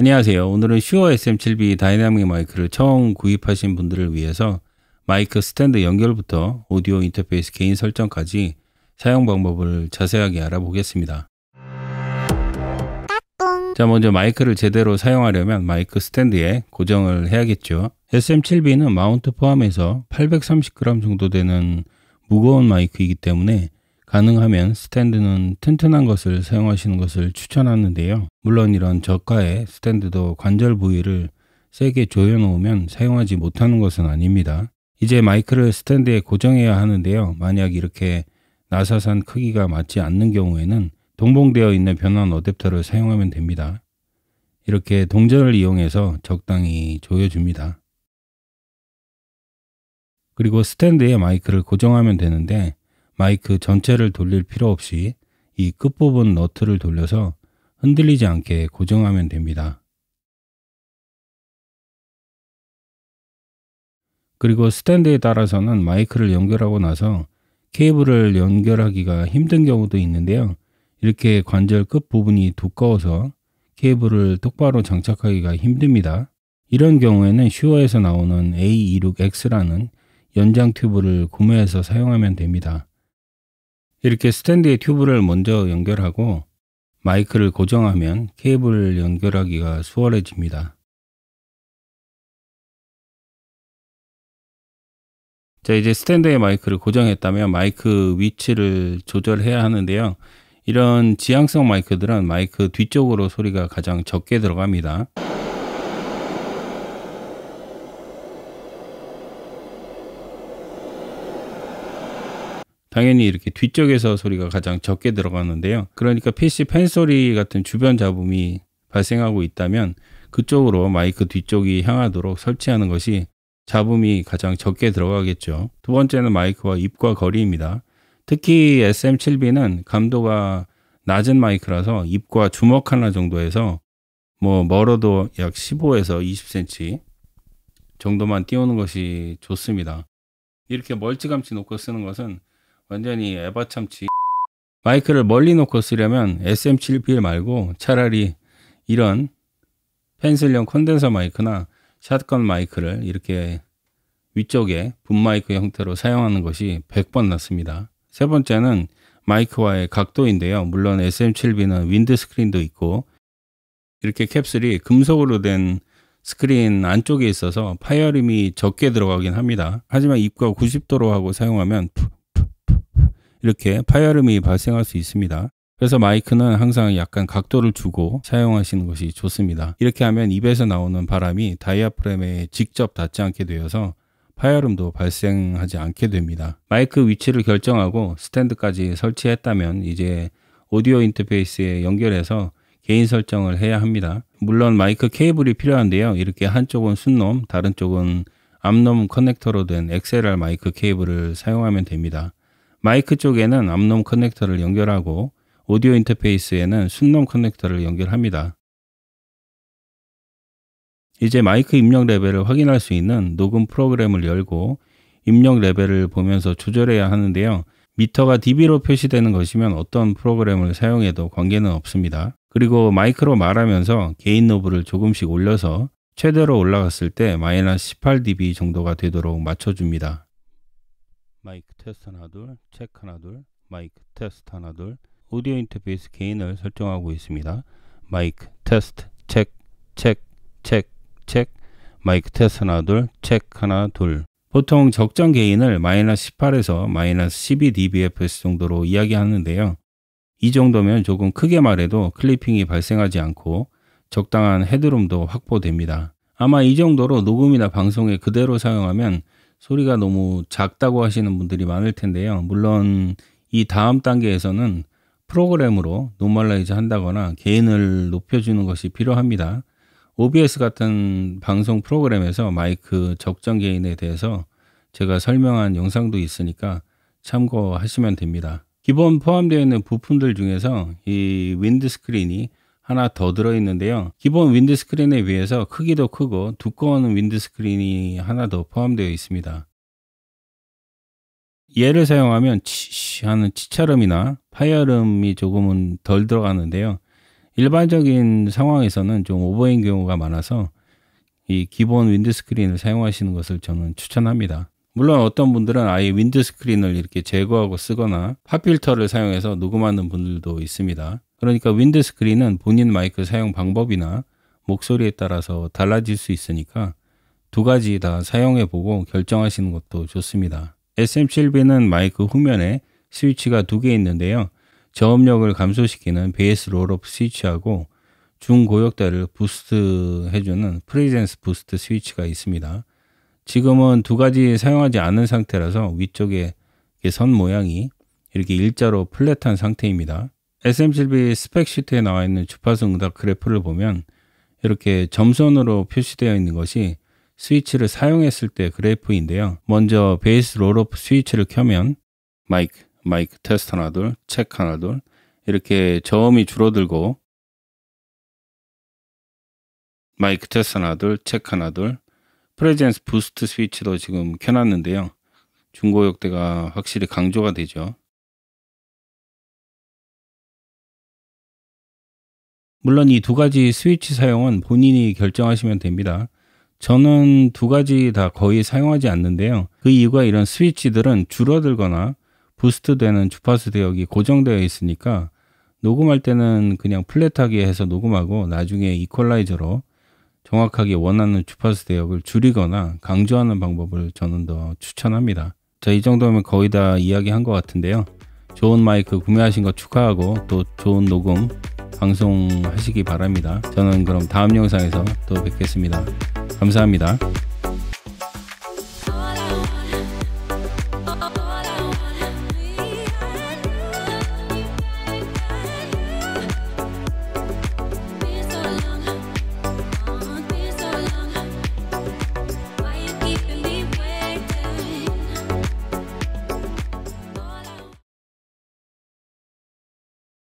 안녕하세요. 오늘은 슈어 SM7B 다이나믹 마이크를 처음 구입하신 분들을 위해서 마이크 스탠드 연결부터 오디오 인터페이스 개인 설정까지 사용 방법을 자세하게 알아보겠습니다. 자 먼저 마이크를 제대로 사용하려면 마이크 스탠드에 고정을 해야겠죠. SM7B는 마운트 포함해서 830g 정도 되는 무거운 마이크이기 때문에 가능하면 스탠드는 튼튼한 것을 사용하시는 것을 추천하는데요. 물론 이런 저가의 스탠드도 관절 부위를 세게 조여놓으면 사용하지 못하는 것은 아닙니다. 이제 마이크를 스탠드에 고정해야 하는데요. 만약 이렇게 나사산 크기가 맞지 않는 경우에는 동봉되어 있는 변환 어댑터를 사용하면 됩니다. 이렇게 동전을 이용해서 적당히 조여줍니다. 그리고 스탠드에 마이크를 고정하면 되는데 마이크 전체를 돌릴 필요 없이 이 끝부분 너트를 돌려서 흔들리지 않게 고정하면 됩니다. 그리고 스탠드에 따라서는 마이크를 연결하고 나서 케이블을 연결하기가 힘든 경우도 있는데요. 이렇게 관절 끝부분이 두꺼워서 케이블을 똑바로 장착하기가 힘듭니다. 이런 경우에는 슈어에서 나오는 A26X라는 연장 튜브를 구매해서 사용하면 됩니다. 이렇게 스탠드의 튜브를 먼저 연결하고 마이크를 고정하면 케이블 연결하기가 수월해집니다. 자 이제 스탠드의 마이크를 고정했다면 마이크 위치를 조절해야 하는데요. 이런 지향성 마이크들은 마이크 뒤쪽으로 소리가 가장 적게 들어갑니다. 당연히 이렇게 뒤쪽에서 소리가 가장 적게 들어가는데요. 그러니까 PC 펜 소리 같은 주변 잡음이 발생하고 있다면 그쪽으로 마이크 뒤쪽이 향하도록 설치하는 것이 잡음이 가장 적게 들어가겠죠. 두 번째는 마이크와 입과 거리입니다. 특히 SM7B는 감도가 낮은 마이크라서 입과 주먹 하나 정도에서 뭐 멀어도 약 15에서 20cm 정도만 띄우는 것이 좋습니다. 이렇게 멀찌감치 놓고 쓰는 것은 완전히 에바 참치. 마이크를 멀리 놓고 쓰려면 SM7B 말고 차라리 이런 펜슬형 콘덴서 마이크나 샷건 마이크를 이렇게 위쪽에 붐마이크 형태로 사용하는 것이 100번 낫습니다. 세 번째는 마이크와의 각도인데요. 물론 SM7B는 윈드 스크린도 있고 이렇게 캡슐이 금속으로 된 스크린 안쪽에 있어서 파열음이 적게 들어가긴 합니다. 하지만 입과 90도로 하고 사용하면 이렇게 파열음이 발생할 수 있습니다. 그래서 마이크는 항상 약간 각도를 주고 사용하시는 것이 좋습니다. 이렇게 하면 입에서 나오는 바람이 다이아프램에 직접 닿지 않게 되어서 파열음도 발생하지 않게 됩니다. 마이크 위치를 결정하고 스탠드까지 설치했다면 이제 오디오 인터페이스에 연결해서 개인 설정을 해야 합니다. 물론 마이크 케이블이 필요한데요. 이렇게 한쪽은 순놈, 다른 쪽은 암놈 커넥터로 된 XLR 마이크 케이블을 사용하면 됩니다. 마이크 쪽에는 암놈 커넥터를 연결하고 오디오 인터페이스에는 순놈 커넥터를 연결합니다. 이제 마이크 입력 레벨을 확인할 수 있는 녹음 프로그램을 열고 입력 레벨을 보면서 조절해야 하는데요. 미터가 dB로 표시되는 것이면 어떤 프로그램을 사용해도 관계는 없습니다. 그리고 마이크로 말하면서 개인 노브를 조금씩 올려서 최대로 올라갔을 때 마이너스 18dB 정도가 되도록 맞춰줍니다. 마이크 테스트 하나 둘, 체크 하나 둘, 마이크 테스트 하나 둘, 오디오 인터페이스 게인을 설정하고 있습니다. 마이크 테스트 체크 체크 체크 체크 마이크 테스트 하나 둘, 체크 하나 둘. 보통 적정 게인을 마이너스 18에서 마이너스 12 dBFS 정도로 이야기하는데요. 이 정도면 조금 크게 말해도 클리핑이 발생하지 않고 적당한 헤드룸도 확보됩니다. 아마 이 정도로 녹음이나 방송에 그대로 사용하면 소리가 너무 작다고 하시는 분들이 많을 텐데요. 물론 이 다음 단계에서는 프로그램으로 노멀라이즈 한다거나 개인을 높여주는 것이 필요합니다. OBS 같은 방송 프로그램에서 마이크 적정 개인에 대해서 제가 설명한 영상도 있으니까 참고하시면 됩니다. 기본 포함되어 있는 부품들 중에서 이 윈드스크린이 하나 더 들어있는데요. 기본 윈드스크린에 비해서 크기도 크고 두꺼운 윈드스크린이 하나 더 포함되어 있습니다. 얘를 사용하면 치시 하는 치찰음이나 파열음이 조금은 덜 들어가는데요. 일반적인 상황에서는 좀 오버인 경우가 많아서 이 기본 윈드스크린을 사용하시는 것을 저는 추천합니다. 물론 어떤 분들은 아예 윈드스크린을 이렇게 제거하고 쓰거나 팝필터를 사용해서 녹음하는 분들도 있습니다. 그러니까 윈드스크린은 본인 마이크 사용 방법이나 목소리에 따라서 달라질 수 있으니까 두 가지 다 사용해 보고 결정하시는 것도 좋습니다. SM7B는 마이크 후면에 스위치가 두 개 있는데요. 저음력을 감소시키는 베이스 롤업 스위치하고 중고역대를 부스트 해주는 프리젠스 부스트 스위치가 있습니다. 지금은 두 가지 사용하지 않은 상태라서 위쪽에 선 모양이 이렇게 일자로 플랫한 상태입니다. SM7B 스펙 시트에 나와 있는 주파수 응답 그래프를 보면 이렇게 점선으로 표시되어 있는 것이 스위치를 사용했을 때 그래프인데요. 먼저 베이스 롤프 스위치를 켜면 마이크, 마이크 테스트 하나 둘, 체크 하나 둘 이렇게 저음이 줄어들고 마이크 테스트 하나 둘, 체크 하나 둘 프레젠스 부스트 스위치도 지금 켜놨는데요. 중고역대가 확실히 강조가 되죠. 물론 이 두 가지 스위치 사용은 본인이 결정하시면 됩니다. 저는 두 가지 다 거의 사용하지 않는데요. 그 이유가 이런 스위치들은 줄어들거나 부스트되는 주파수 대역이 고정되어 있으니까 녹음할 때는 그냥 플랫하게 해서 녹음하고 나중에 이퀄라이저로 정확하게 원하는 주파수 대역을 줄이거나 강조하는 방법을 저는 더 추천합니다. 자, 이 정도면 거의 다 이야기한 것 같은데요. 좋은 마이크 구매하신 거 축하하고 또 좋은 녹음 방송하시기 바랍니다. 저는 그럼 다음 영상에서 또 뵙겠습니다. 감사합니다.